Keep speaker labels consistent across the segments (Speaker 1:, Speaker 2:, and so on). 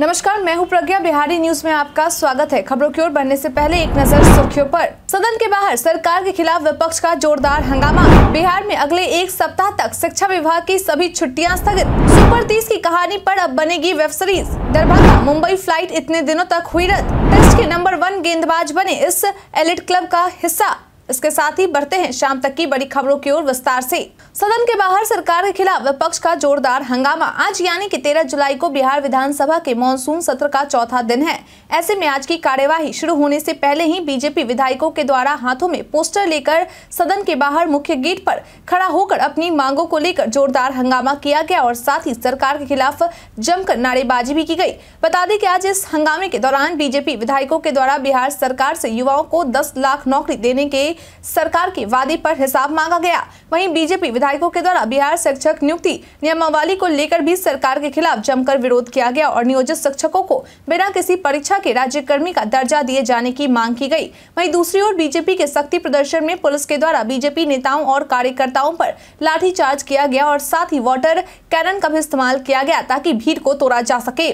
Speaker 1: नमस्कार मैं हूं प्रज्ञा बिहारी न्यूज में आपका स्वागत है खबरों की ओर बढ़ने से पहले एक नजर सुर्खियों पर सदन के बाहर सरकार के खिलाफ विपक्ष का जोरदार हंगामा बिहार में अगले एक सप्ताह तक शिक्षा विभाग की सभी छुट्टियां स्थगित सुपर तीस की कहानी पर अब बनेगी web series Darbhanga Mumbai flight इतने दिनों तक हुई रद्द टेस्ट के नंबर वन गेंदबाज बने इस एलिट क्लब का हिस्सा इसके साथ ही बढ़ते हैं शाम तक की बड़ी खबरों की ओर विस्तार से सदन के बाहर सरकार के खिलाफ विपक्ष का जोरदार हंगामा आज यानी कि 13 जुलाई को बिहार विधानसभा के मानसून सत्र का चौथा दिन है ऐसे में आज की कार्यवाही शुरू होने से पहले ही बीजेपी विधायकों के द्वारा हाथों में पोस्टर लेकर सदन के बाहर मुख्य गेट पर खड़ा होकर अपनी मांगों को लेकर जोरदार हंगामा किया गया और साथ ही सरकार के खिलाफ जमकर नारेबाजी भी की गयी बता दें की आज इस हंगामे के दौरान बीजेपी विधायकों के द्वारा बिहार सरकार ऐसी युवाओं को दस लाख नौकरी देने के की सरकार के वादे पर हिसाब मांगा गया वहीं बीजेपी विधायकों के द्वारा बिहार शिक्षक नियुक्ति नियमावली को लेकर भी सरकार के खिलाफ जमकर विरोध किया गया और नियोजित शिक्षकों को बिना किसी परीक्षा के राज्यकर्मी का दर्जा दिए जाने की मांग की गयी वही दूसरी ओर बीजेपी के शक्ति प्रदर्शन में पुलिस के द्वारा बीजेपी नेताओं और कार्यकर्ताओं पर लाठीचार्ज किया गया और साथ ही वाटर कैनन का भी इस्तेमाल किया गया ताकि भीड़ को तोड़ा जा सके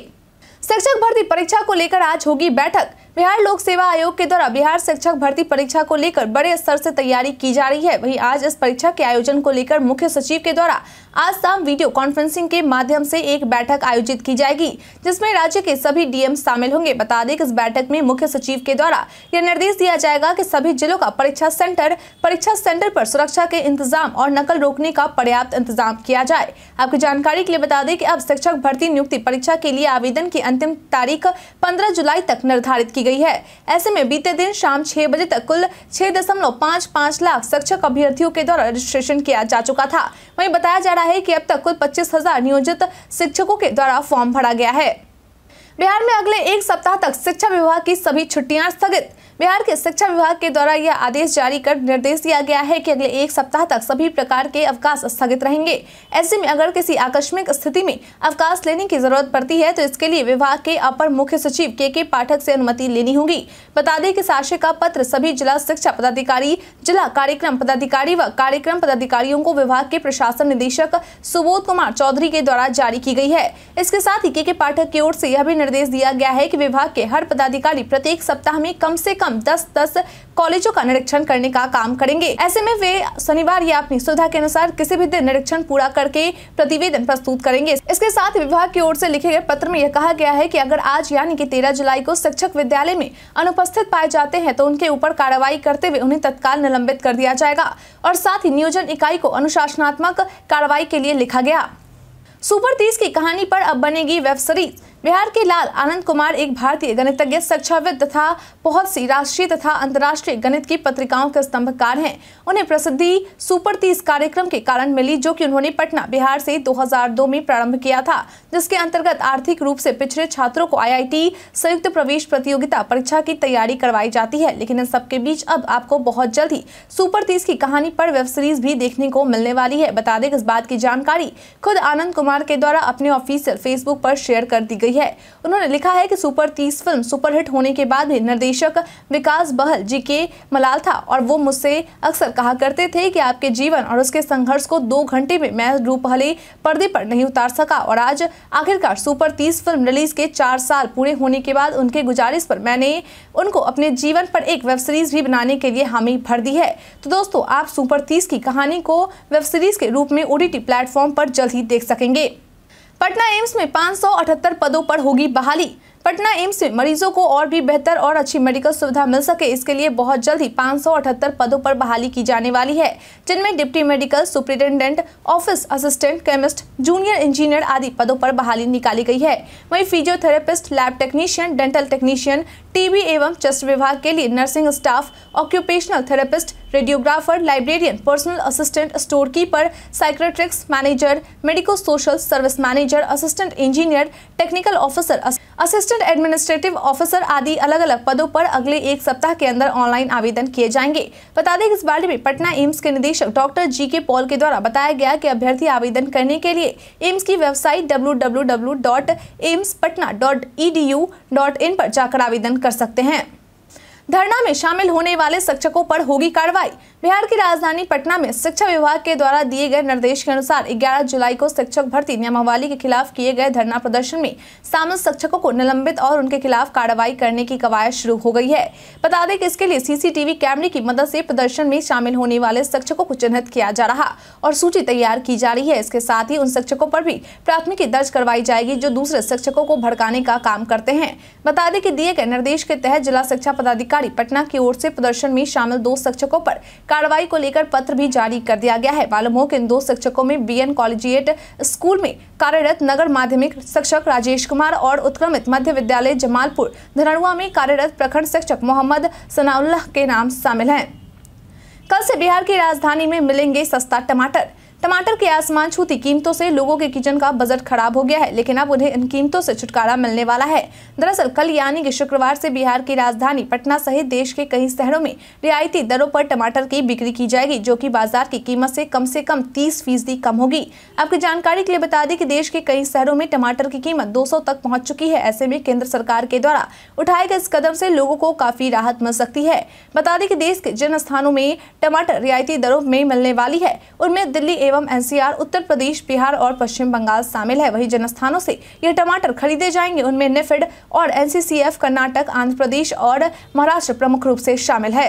Speaker 1: शिक्षक भर्ती परीक्षा को लेकर आज होगी बैठक बिहार लोक सेवा आयोग के द्वारा बिहार शिक्षक भर्ती परीक्षा को लेकर बड़े स्तर से तैयारी की जा रही है वही आज इस परीक्षा के आयोजन को लेकर मुख्य सचिव के द्वारा आज शाम वीडियो कॉन्फ्रेंसिंग के माध्यम से एक बैठक आयोजित की जाएगी जिसमें राज्य के सभी डीएम शामिल होंगे बता दें कि इस बैठक में मुख्य सचिव के द्वारा यह निर्देश दिया जाएगा कि सभी जिलों का परीक्षा सेंटर परीक्षा सेंटर पर सुरक्षा के इंतजाम और नकल रोकने का पर्याप्त इंतजाम किया जाए आपकी जानकारी के लिए बता दें की अब शिक्षक भर्ती नियुक्ति परीक्षा के लिए आवेदन की अंतिम तारीख पंद्रह जुलाई तक निर्धारित की गई है ऐसे में बीते दिन शाम छह बजे तक कुल छह दशमलव पाँच पाँच लाख शिक्षक अभ्यर्थियों के द्वारा रजिस्ट्रेशन किया जा चुका था वही बताया जा रहा है कि अब तक कुल पच्चीस नियोजित शिक्षकों के द्वारा फॉर्म भरा गया है बिहार में अगले एक सप्ताह तक शिक्षा विभाग की सभी छुट्टियां स्थगित बिहार के शिक्षा विभाग के द्वारा यह आदेश जारी कर निर्देश दिया गया है कि अगले एक सप्ताह तक सभी प्रकार के अवकाश स्थगित रहेंगे ऐसे में अगर किसी आकस्मिक स्थिति में अवकाश लेने की जरूरत पड़ती है तो इसके लिए विभाग के अपर मुख्य सचिव के के पाठक से अनुमति लेनी होगी बता दें कि शासन का पत्र सभी जिला शिक्षा पदाधिकारी जिला कार्यक्रम पदाधिकारी व कार्यक्रम पदाधिकारियों को विभाग के प्रशासन निदेशक सुबोध कुमार चौधरी के द्वारा जारी की गई है इसके साथ ही के के पाठक की ओर से यह भी निर्देश दिया गया है की विभाग के हर पदाधिकारी प्रत्येक सप्ताह में कम ऐसी कम हम दस दस कॉलेजों का निरीक्षण करने का काम करेंगे ऐसे में वे शनिवार या अपनी सुविधा के अनुसार किसी भी दिन निरीक्षण पूरा करके प्रतिवेदन प्रस्तुत करेंगे इसके साथ विभाग की ओर से लिखे गए पत्र में यह कहा गया है कि अगर आज यानी कि 13 जुलाई को शिक्षक विद्यालय में अनुपस्थित पाए जाते हैं तो उनके ऊपर कार्रवाई करते हुए उन्हें तत्काल निलंबित कर दिया जाएगा और साथ ही नियोजन इकाई को अनुशासनात्मक कार्रवाई के लिए लिखा गया सुपर तीस की कहानी पर अब बनेगी वेब सीरीज बिहार के लाल आनंद कुमार एक भारतीय गणितज्ञ शिक्षाविद तथा बहुत सी राष्ट्रीय तथा अंतर्राष्ट्रीय गणित की पत्रिकाओं के स्तंभकार हैं उन्हें प्रसिद्धि सुपर तीस कार्यक्रम के कारण मिली जो कि उन्होंने पटना बिहार से 2002 में प्रारंभ किया था जिसके अंतर्गत आर्थिक रूप से पिछड़े छात्रों को आईआईटी संयुक्त प्रवेश प्रतियोगिता परीक्षा की तैयारी करवाई जाती है लेकिन इन सबके बीच अब आपको बहुत जल्द ही सुपर तीस की कहानी पर वेब सीरीज भी देखने को मिलने वाली है बता दें इस बात की जानकारी खुद आनंद कुमार के द्वारा अपने ऑफिसियल फेसबुक पर शेयर कर दी गई दी है उन्होंने लिखा है कि सुपर तीस फिल्म सुपरहिट होने के बाद भी निर्देशक विकास बहल जी के मलाल था और वो मुझसे अक्सर कहा करते थे कि आपके जीवन और उसके संघर्ष को दो घंटे में मैं रूपहले पर्दे पर नहीं उतार सका और आज आखिरकार सुपर तीस फिल्म रिलीज के चार साल पूरे होने के बाद उनके गुजारिश पर मैंने उनको अपने जीवन पर एक वेब सीरीज भी बनाने के लिए हामी भर दी है तो दोस्तों आप सुपर तीस की कहानी को वेब सीरीज के रूप में ओडीटी प्लेटफॉर्म पर जल्द ही देख सकेंगे पटना एम्स में 578 पदों पर होगी बहाली पटना एम्स में मरीजों को और भी बेहतर और अच्छी मेडिकल सुविधा मिल सके इसके लिए बहुत जल्द ही 578 पदों पर बहाली की जाने वाली है जिनमें deputy medical superintendent office assistant chemist junior engineer आदि पदों पर बहाली निकाली गई है वही physiotherapist lab technician dental technician TB एवं चेस्ट विभाग के लिए nursing staff occupational therapist radiographer librarian personal assistant store keeper psychiatrics manager medical social service manager assistant engineer technical officer assistant administrative officer आदि अलग अलग पदों पर अगले एक सप्ताह के अंदर ऑनलाइन आवेदन किए जाएंगे बता दें इस बारे में पटना एम्स के निदेशक डॉक्टर जी के पॉल के द्वारा बताया गया कि अभ्यर्थी आवेदन करने के लिए एम्स की वेबसाइट डब्ल्यू पर जाकर आवेदन कर सकते हैं धरना में शामिल होने वाले शिक्षकों पर होगी कार्रवाई बिहार की राजधानी पटना में शिक्षा विभाग के द्वारा दिए गए निर्देश के अनुसार 11 जुलाई को शिक्षक भर्ती नियमावली के खिलाफ किए गए धरना प्रदर्शन में शामिल शिक्षकों को निलंबित और उनके खिलाफ कार्रवाई करने की कवायद शुरू हो गई है बता दें कि इसके लिए सीसीटीवी कैमरे की मदद से प्रदर्शन में शामिल होने वाले शिक्षकों को चिन्हित किया जा रहा और सूची तैयार की जा रही है इसके साथ ही उन शिक्षकों पर भी प्राथमिकी दर्ज करवाई जाएगी जो दूसरे शिक्षकों को भड़काने का काम करते हैं बता दें की दिए गए निर्देश के तहत जिला शिक्षा पदाधिकारी अधिकारी पटना की ओर से प्रदर्शन में शामिल दो शिक्षकों पर कार्रवाई को लेकर पत्र भी जारी कर दिया गया है मालूम हो कि इन दो शिक्षकों में बीएन कॉलेजिएट स्कूल में कार्यरत नगर माध्यमिक शिक्षक राजेश कुमार और उत्क्रमित मध्य विद्यालय जमालपुर धनरुआ में कार्यरत प्रखंड शिक्षक मोहम्मद सनाउल्लाह के नाम शामिल है कल से बिहार की राजधानी में मिलेंगे सस्ता टमाटर टमाटर के आसमान छूती कीमतों से लोगों के किचन का बजट खराब हो गया है लेकिन अब उन्हें इन कीमतों से छुटकारा मिलने वाला है दरअसल कल यानी कि शुक्रवार से बिहार की राजधानी पटना सहित देश के कई शहरों में रियायती दरों पर टमाटर की बिक्री की जाएगी जो कि बाजार की कीमत से कम से कम तीस फीसदी कम होगी आपकी जानकारी के लिए बता दें कि देश के कई शहरों में टमाटर की कीमत 200 तक पहुंच चुकी है ऐसे में केंद्र सरकार के द्वारा उठाए गए इस कदम से लोगों को काफी राहत मिल सकती है बता दें कि देश के जिन स्थानों में टमाटर रियायती दरों में मिलने वाली है उनमें दिल्ली एवं एवं एनसीआर उत्तर प्रदेश बिहार और पश्चिम बंगाल शामिल है वही जिन स्थानों से ये टमाटर खरीदे जाएंगे उनमें नेफेड और एनसीसीएफ कर्नाटक आंध्र प्रदेश और महाराष्ट्र प्रमुख रूप से शामिल है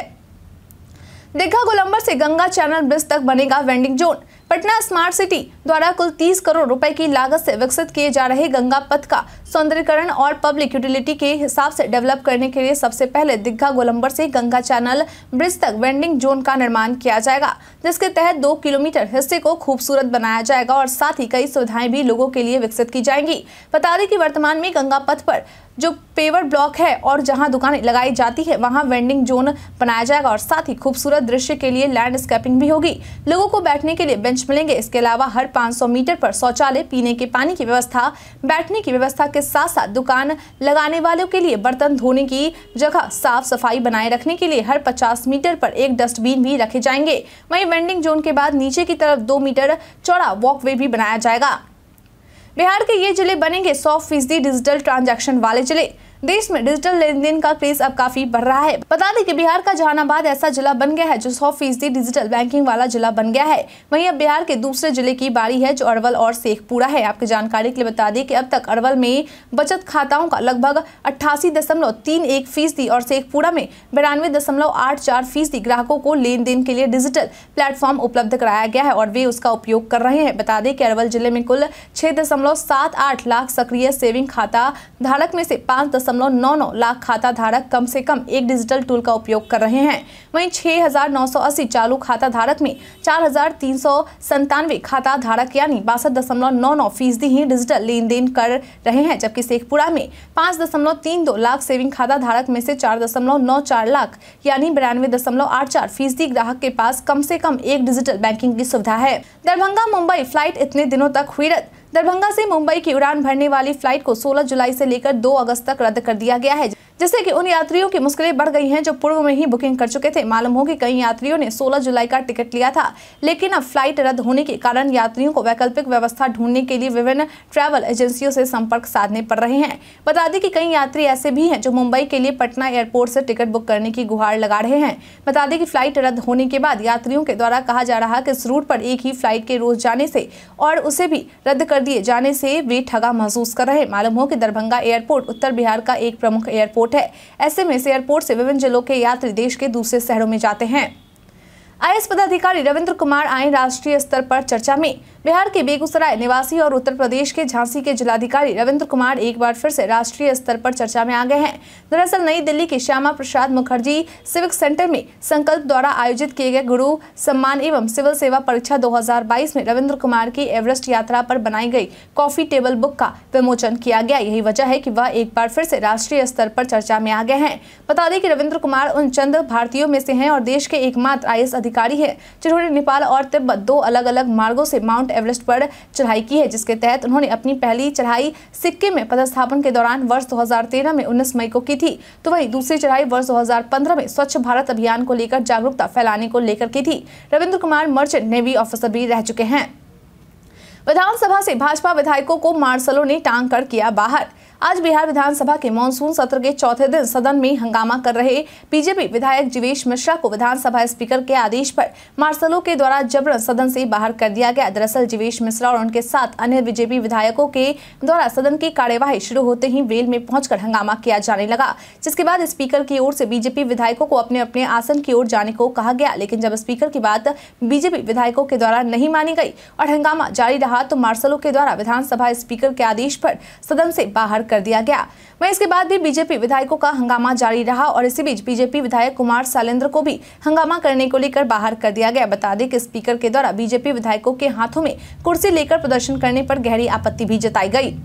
Speaker 1: दीघा गोलंबर से गंगा चैनल ब्रिज तक बनेगा vending zone Patna smart city द्वारा कुल 30 करोड़ रुपए की लागत से विकसित किए जा रहे गंगा पथ का सौंदर्यकरण और पब्लिक यूटिलिटी के हिसाब से डेवलप करने के लिए सबसे पहले दिग्घा गोलंबर से गंगा चैनल ब्रिज तक वेंडिंग जोन का निर्माण किया जाएगा जिसके तहत दो किलोमीटर हिस्से को खूबसूरत बनाया जाएगा और साथ ही कई सुविधाएं भी लोगों के लिए विकसित की जाएंगी बता दें कि वर्तमान में गंगा पथ पर जो पेवर ब्लॉक है और जहां दुकानें लगाई जाती है वहां वेंडिंग जोन बनाया जाएगा और साथ ही खूबसूरत दृश्य के लिए लैंडस्केपिंग भी होगी लोगों को बैठने के लिए बेंच मिलेंगे इसके अलावा हर 500 मीटर पर शौचालय पीने के पानी की व्यवस्था बैठने की व्यवस्था के के साथ साथ दुकान लगाने वालों के लिए बर्तन धोने की जगह साफ सफाई बनाए रखने के लिए हर 50 मीटर पर एक डस्टबिन भी रखे जाएंगे वहीं वेंडिंग जोन के बाद नीचे की तरफ दो मीटर चौड़ा वॉकवे भी बनाया जाएगा बिहार के ये जिले बनेंगे सौ फीसदी डिजिटल ट्रांजेक्शन वाले जिले देश में डिजिटल लेन देन का क्रेज अब काफी बढ़ रहा है बता दें कि बिहार का जहानाबाद ऐसा जिला बन गया है जो सौ फीसदी डिजिटल बैंकिंग वाला जिला बन गया है वहीं अब बिहार के दूसरे जिले की बारी है जो अरवल और शेखपुरा है आपकी जानकारी के लिए बता दें कि अब तक अरवल में बचत खाताओं का लगभग अट्ठासी दशमलव तीन एक फीसदी और शेखपुरा में बिरानवे दशमलव आठ चार फीसदी ग्राहकों को लेन देन के लिए डिजिटल प्लेटफॉर्म उपलब्ध कराया गया है और वे उसका उपयोग कर रहे हैं बता दें कि अरवल जिले में कुल छह दशमलव सात आठ लाख सक्रिय सेविंग खाता धारक में से पाँच दशमलव नौ नौ लाख खाता धारक कम से कम एक डिजिटल टूल का उपयोग कर रहे हैं वहीं 6,980 चालू खाता धारक में चार खाता धारक यानी बासठ दशमलव नौ नौ फीसदी ही डिजिटल लेन देन कर रहे हैं जबकि शेखपुरा में पाँच दशमलव तीन दो लाख सेविंग खाता धारक में से चार दशमलव नौ चार लाख यानी बिरानवे दशमलव आठ चार फीसदी ग्राहक के पास कम से कम एक डिजिटल बैंकिंग की सुविधा है दरभंगा मुंबई फ्लाइट इतने दिनों तक हुई रद्द दरभंगा से मुंबई की उड़ान भरने वाली फ्लाइट को 16 जुलाई से लेकर 2 अगस्त तक रद्द कर दिया गया है जिससे कि उन यात्रियों की मुश्किलें बढ़ गई हैं जो पूर्व में ही बुकिंग कर चुके थे मालूम हो कि कई यात्रियों ने 16 जुलाई का टिकट लिया था लेकिन अब फ्लाइट रद्द होने के कारण यात्रियों को वैकल्पिक व्यवस्था ढूंढने के लिए विभिन्न ट्रैवल एजेंसियों से संपर्क साधने पड़ रहे हैं बता दें कि कई यात्री ऐसे भी हैं जो मुंबई के लिए पटना एयरपोर्ट से टिकट बुक करने की गुहार लगा रहे हैं बता दें कि फ्लाइट रद्द होने के बाद यात्रियों के द्वारा कहा जा रहा कि इस रूट पर एक ही फ्लाइट के रोज जाने से और उसे भी रद्द कर दिए जाने से वे ठगा महसूस कर रहे मालूम हो कि दरभंगा एयरपोर्ट उत्तर बिहार का एक प्रमुख एयरपोर्ट एयरपोर्ट है ऐसे में इस एयरपोर्ट से विभिन्न जिलों के यात्री देश के दूसरे शहरों में जाते हैं आई पदाधिकारी रविंद्र कुमार आए राष्ट्रीय स्तर पर चर्चा में बिहार के बेगूसराय निवासी और उत्तर प्रदेश के झांसी के जिलाधिकारी रविंद्र कुमार एक बार फिर से राष्ट्रीय स्तर पर चर्चा में आ गए हैं दरअसल नई दिल्ली के श्यामा प्रसाद मुखर्जी सिविक सेंटर में संकल्प द्वारा आयोजित किए गए गुरु सम्मान एवं सिविल सेवा परीक्षा 2022 में रविंद्र कुमार की एवरेस्ट यात्रा पर बनाई गई कॉफी टेबल बुक का विमोचन किया गया यही वजह है की वह एक बार फिर से राष्ट्रीय स्तर पर चर्चा में आ गए हैं बता दें की रविन्द्र कुमार उन चंद भारतीयों में से है और देश के एकमात्र आई अधिकारी अधिकारी है जिन्होंने नेपाल और तिब्बत दो अलग अलग मार्गों से माउंट एवरेस्ट पर चढ़ाई की है जिसके तहत उन्होंने अपनी पहली चढ़ाई सिक्किम में पदस्थापन के दौरान वर्ष 2013 में 19 मई को की थी तो वही दूसरी चढ़ाई वर्ष 2015 में स्वच्छ भारत अभियान को लेकर जागरूकता फैलाने को लेकर की थी Ravindra Kumar merchant navy officer भी रह चुके हैं विधानसभा से भाजपा विधायकों को मार्सलो ने टांग कर किया बाहर आज बिहार विधानसभा के मानसून सत्र के चौथे दिन सदन में हंगामा कर रहे बीजेपी विधायक जीवेश मिश्रा को विधानसभा स्पीकर के आदेश पर मार्सलो के द्वारा जबरन सदन से बाहर कर दिया गया दरअसल जीवेश मिश्रा और उनके साथ अन्य बीजेपी विधायकों के द्वारा सदन की कार्यवाही शुरू होते ही वेल में पहुंचकर हंगामा किया जाने लगा जिसके बाद स्पीकर की ओर से बीजेपी विधायकों को अपने अपने आसन की ओर जाने को कहा गया लेकिन जब स्पीकर की बात बीजेपी विधायकों के द्वारा नहीं मानी गई और हंगामा जारी रहा तो मार्सलो के द्वारा विधानसभा स्पीकर के आदेश पर सदन से बाहर कर दिया गया वहीं इसके बाद भी बीजेपी विधायकों का हंगामा जारी रहा और इसी बीच बीजेपी विधायक कुमार सालेंद्र को भी हंगामा करने को लेकर बाहर कर दिया गया बता दें कि स्पीकर के द्वारा बीजेपी विधायकों के हाथों में कुर्सी लेकर प्रदर्शन करने पर गहरी आपत्ति भी जताई गई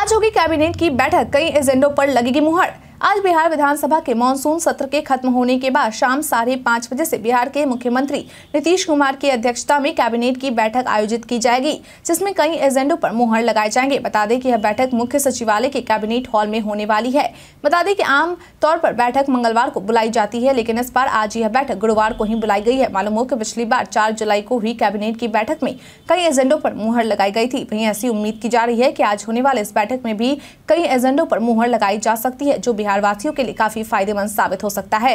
Speaker 1: आज होगी कैबिनेट की बैठक कई एजेंडों पर लगेगी मुहर आज बिहार विधानसभा के मानसून सत्र के खत्म होने के बाद शाम साढ़े पाँच बजे से बिहार के मुख्यमंत्री नीतीश कुमार की अध्यक्षता में कैबिनेट की बैठक आयोजित की जाएगी जिसमें कई एजेंडों पर मुहर लगाए जाएंगे बता दें कि यह बैठक मुख्य सचिवालय के कैबिनेट हॉल में होने वाली है बता दें कि आम तौर पर बैठक मंगलवार को बुलाई जाती है लेकिन इस बार आज यह बैठक गुरुवार को ही बुलाई गई है मालूम हो कि पिछली बार चार जुलाई को हुई कैबिनेट की बैठक में कई एजेंडों पर मुहर लगाई गई थी वहीं ऐसी उम्मीद की जा रही है कि आज होने वाले इस बैठक में भी कई एजेंडों पर मुहर लगाई जा सकती है जो बिहार बिहारवासियों के लिए काफी फायदेमंद साबित हो सकता है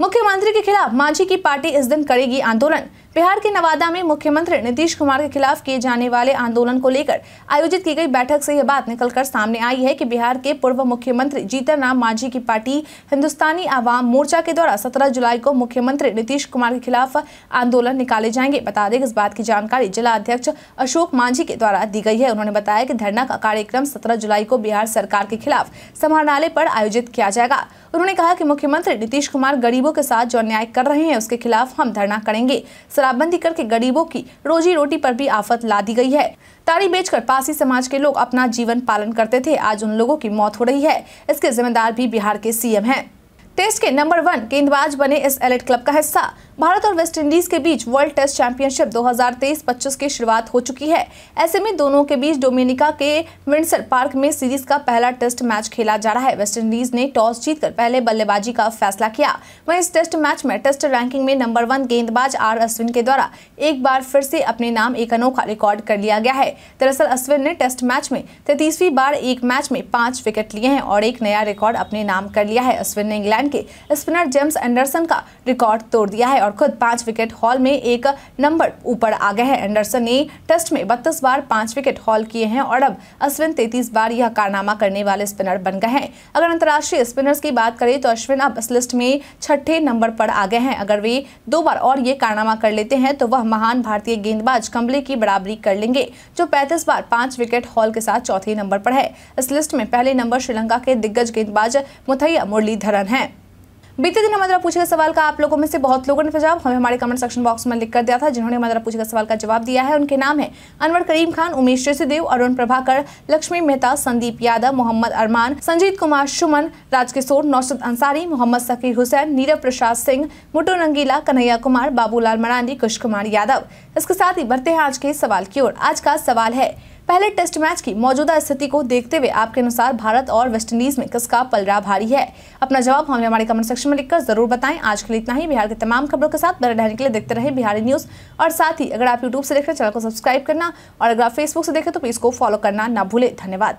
Speaker 1: मुख्यमंत्री के खिलाफ मांझी की पार्टी इस दिन करेगी आंदोलन बिहार के नवादा में मुख्यमंत्री नीतीश कुमार के खिलाफ किए जाने वाले आंदोलन को लेकर आयोजित की गई बैठक से यह बात निकलकर सामने आई है कि बिहार के पूर्व मुख्यमंत्री जीतन राम मांझी की पार्टी हिंदुस्तानी आवाम मोर्चा के द्वारा 17 जुलाई को मुख्यमंत्री नीतीश कुमार के खिलाफ आंदोलन निकाले जाएंगे बता दें इस बात की जानकारी जिला अध्यक्ष अशोक मांझी के द्वारा दी गई है उन्होंने बताया की धरना का कार्यक्रम सत्रह जुलाई को बिहार सरकार के खिलाफ समाहरणालय पर आयोजित किया जाएगा उन्होंने कहा की मुख्यमंत्री नीतीश कुमार गरीबों के साथ जो अन्याय कर रहे हैं उसके खिलाफ हम धरना करेंगे शराबबंदी करके गरीबों की रोजी रोटी पर भी आफत ला दी गई है तारी बेचकर पासी समाज के लोग अपना जीवन पालन करते थे आज उन लोगों की मौत हो रही है इसके जिम्मेदार भी बिहार के सीएम हैं टेस्ट के नंबर वन गेंदबाज बने इस एलिट क्लब का हिस्सा भारत और वेस्टइंडीज के बीच वर्ल्ड टेस्ट चैंपियनशिप 2023-25 की शुरुआत हो चुकी है ऐसे में दोनों के बीच डोमिनिका के विंडसर पार्क में सीरीज का पहला टेस्ट मैच खेला जा रहा है वेस्टइंडीज ने टॉस जीतकर पहले बल्लेबाजी का फैसला किया वहीं इस टेस्ट मैच में टेस्ट रैंकिंग में नंबर वन गेंदबाज आर अश्विन के द्वारा एक बार फिर से अपने नाम एक अनोखा रिकॉर्ड कर लिया गया है दरअसल अश्विन ने टेस्ट मैच में तैतीसवीं बार एक मैच में पांच विकेट लिए हैं और एक नया रिकॉर्ड अपने नाम कर लिया है अश्विन ने इंग्लैंड के स्पिनर जेम्स एंडरसन का रिकॉर्ड तोड़ दिया है और खुद पांच विकेट हॉल में एक नंबर ऊपर आ गए हैं एंडरसन ने टेस्ट में बत्तीस बार पांच विकेट हॉल किए हैं और अब अश्विन तैतीस बार यह कारनामा करने वाले स्पिनर बन गए हैं अगर अंतर्राष्ट्रीय स्पिनर्स की बात करें तो अश्विन अब इस लिस्ट में छठे नंबर पर आ गए हैं अगर वे दो बार और ये कारनामा कर लेते हैं तो वह महान भारतीय गेंदबाज कम्बले की बराबरी कर लेंगे जो पैंतीस बार पांच विकेट हॉल के साथ चौथे नंबर पर है इस लिस्ट में पहले नंबर श्रीलंका के दिग्गज गेंदबाज मुथैया मुरलीधरन हैं बीते दिन हमारा पूछे सवाल का आप लोगों में से बहुत लोगों ने जवाब हमें हमारे कमेंट सेक्शन बॉक्स में लिख कर दिया था जिन्होंने हमारा पूछे सवाल का जवाब दिया है उनके नाम है अनवर करीम खान उमेश जयसदेव अरुण प्रभाकर लक्ष्मी मेहता संदीप यादव मोहम्मद अरमान संजीत कुमार सुमन राजकिशोर नौशद अंसारी मोहम्मद सकीर हुसैन नीरव प्रसाद सिंह मुटू रंगीला कन्हैया कुमार बाबूलाल मरांडी कुश कुमार यादव इसके साथ ही बढ़ते हैं आज के सवाल की ओर आज का सवाल है पहले टेस्ट मैच की मौजूदा स्थिति को देखते हुए आपके अनुसार भारत और वेस्टइंडीज में किसका पलड़ा भारी है अपना जवाब हमें हमारे कमेंट सेक्शन में लिखकर जरूर बताएं आज के लिए इतना ही बिहार के तमाम खबरों के साथ बने रहने के लिए देखते रहे बिहारी न्यूज और साथ ही अगर आप यूट्यूब से देख रहे चैनल को सब्सक्राइब करना और अगर आप फेसबुक से देखें तो पेज को फॉलो करना ना भूले धन्यवाद